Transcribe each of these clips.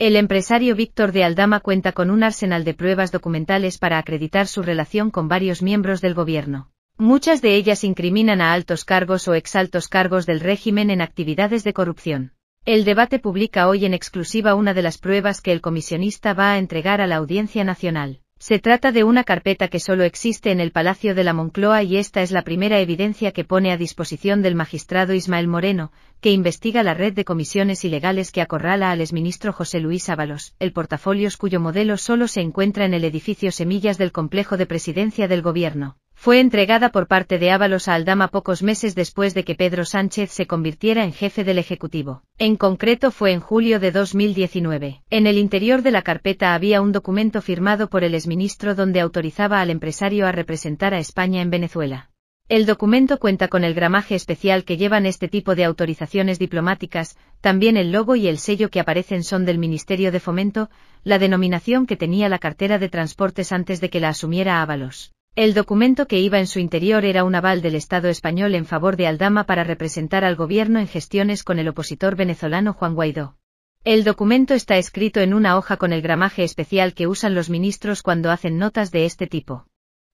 El empresario Víctor de Aldama cuenta con un arsenal de pruebas documentales para acreditar su relación con varios miembros del gobierno. Muchas de ellas incriminan a altos cargos o exaltos cargos del régimen en actividades de corrupción. El debate publica hoy en exclusiva una de las pruebas que el comisionista va a entregar a la Audiencia Nacional. Se trata de una carpeta que solo existe en el Palacio de la Moncloa y esta es la primera evidencia que pone a disposición del magistrado Ismael Moreno, que investiga la red de comisiones ilegales que acorrala al exministro José Luis Ábalos, el portafolios cuyo modelo solo se encuentra en el edificio Semillas del Complejo de Presidencia del Gobierno fue entregada por parte de Ábalos a Aldama pocos meses después de que Pedro Sánchez se convirtiera en jefe del Ejecutivo. En concreto fue en julio de 2019. En el interior de la carpeta había un documento firmado por el exministro donde autorizaba al empresario a representar a España en Venezuela. El documento cuenta con el gramaje especial que llevan este tipo de autorizaciones diplomáticas, también el logo y el sello que aparecen son del Ministerio de Fomento, la denominación que tenía la cartera de transportes antes de que la asumiera Ábalos. El documento que iba en su interior era un aval del Estado español en favor de Aldama para representar al gobierno en gestiones con el opositor venezolano Juan Guaidó. El documento está escrito en una hoja con el gramaje especial que usan los ministros cuando hacen notas de este tipo.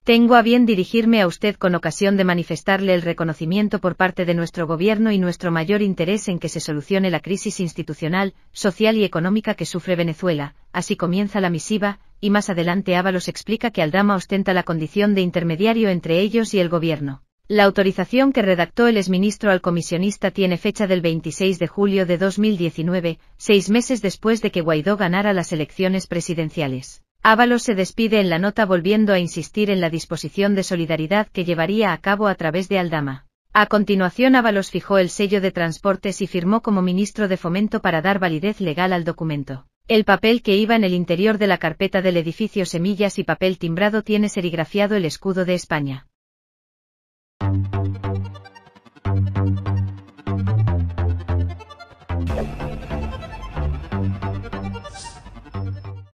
Tengo a bien dirigirme a usted con ocasión de manifestarle el reconocimiento por parte de nuestro Gobierno y nuestro mayor interés en que se solucione la crisis institucional, social y económica que sufre Venezuela. Así comienza la misiva, y más adelante Ábalos explica que Aldama ostenta la condición de intermediario entre ellos y el Gobierno. La autorización que redactó el exministro al comisionista tiene fecha del 26 de julio de 2019, seis meses después de que Guaidó ganara las elecciones presidenciales. Ábalos se despide en la nota volviendo a insistir en la disposición de solidaridad que llevaría a cabo a través de Aldama. A continuación Ábalos fijó el sello de transportes y firmó como ministro de fomento para dar validez legal al documento. El papel que iba en el interior de la carpeta del edificio Semillas y papel timbrado tiene serigrafiado el escudo de España.